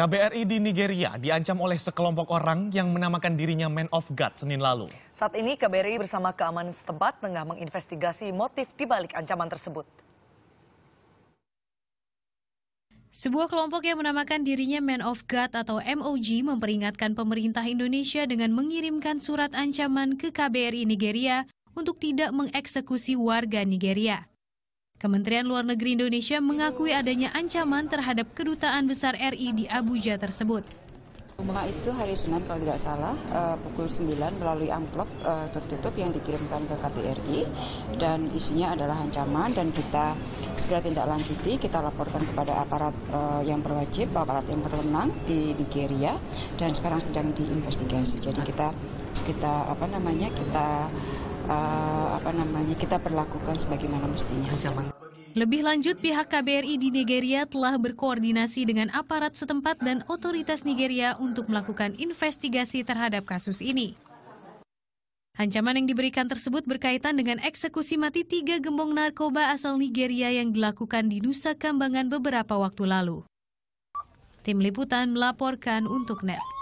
KBRI di Nigeria diancam oleh sekelompok orang yang menamakan dirinya Man of God Senin lalu. Saat ini KBRI bersama keamanan setempat tengah menginvestigasi motif dibalik ancaman tersebut. Sebuah kelompok yang menamakan dirinya Man of God atau MOG memperingatkan pemerintah Indonesia dengan mengirimkan surat ancaman ke KBRI Nigeria untuk tidak mengeksekusi warga Nigeria. Kementerian Luar Negeri Indonesia mengakui adanya ancaman terhadap kedutaan besar RI di Abuja tersebut. Rumah itu hari Senin kalau tidak salah uh, pukul 9 melalui amplop uh, tertutup yang dikirimkan ke KBRI dan isinya adalah ancaman dan kita segera tindak lanjuti kita laporkan kepada aparat uh, yang berwajib aparat yang berwenang di Nigeria dan sekarang sedang diinvestigasi jadi kita kita apa namanya kita uh, apa namanya kita perlakukan sebagaimana mestinya. Lebih lanjut, pihak KBRI di Nigeria telah berkoordinasi dengan aparat setempat dan otoritas Nigeria untuk melakukan investigasi terhadap kasus ini. Ancaman yang diberikan tersebut berkaitan dengan eksekusi mati tiga gembong narkoba asal Nigeria yang dilakukan di Nusa Kambangan beberapa waktu lalu. Tim Liputan melaporkan untuk NET.